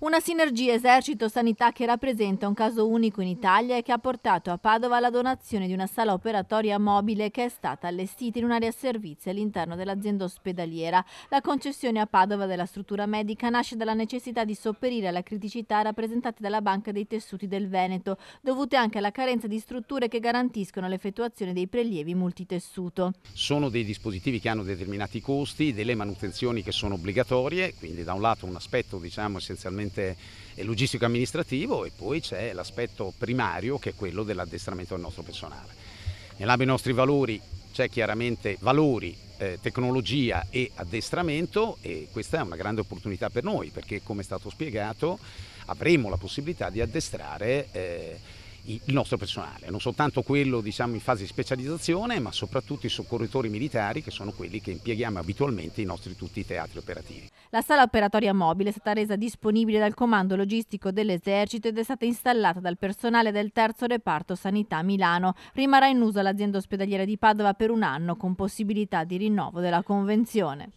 Una sinergia esercito-sanità che rappresenta un caso unico in Italia e che ha portato a Padova la donazione di una sala operatoria mobile che è stata allestita in un'area servizio all'interno dell'azienda ospedaliera. La concessione a Padova della struttura medica nasce dalla necessità di sopperire alle criticità rappresentate dalla Banca dei Tessuti del Veneto, dovute anche alla carenza di strutture che garantiscono l'effettuazione dei prelievi multitessuto. Sono dei dispositivi che hanno determinati costi, delle manutenzioni che sono obbligatorie, quindi da un lato un aspetto diciamo essenzialmente componente eh, logistico amministrativo e poi c'è l'aspetto primario che è quello dell'addestramento del nostro personale. Nell'ambito dei nostri valori c'è chiaramente valori, eh, tecnologia e addestramento e questa è una grande opportunità per noi perché come è stato spiegato avremo la possibilità di addestrare eh, il nostro personale, non soltanto quello diciamo, in fase di specializzazione, ma soprattutto i soccorritori militari che sono quelli che impieghiamo abitualmente in nostri tutti i teatri operativi. La sala operatoria mobile è stata resa disponibile dal Comando Logistico dell'Esercito ed è stata installata dal personale del terzo reparto Sanità Milano. Rimarrà in uso l'azienda ospedaliera di Padova per un anno con possibilità di rinnovo della convenzione.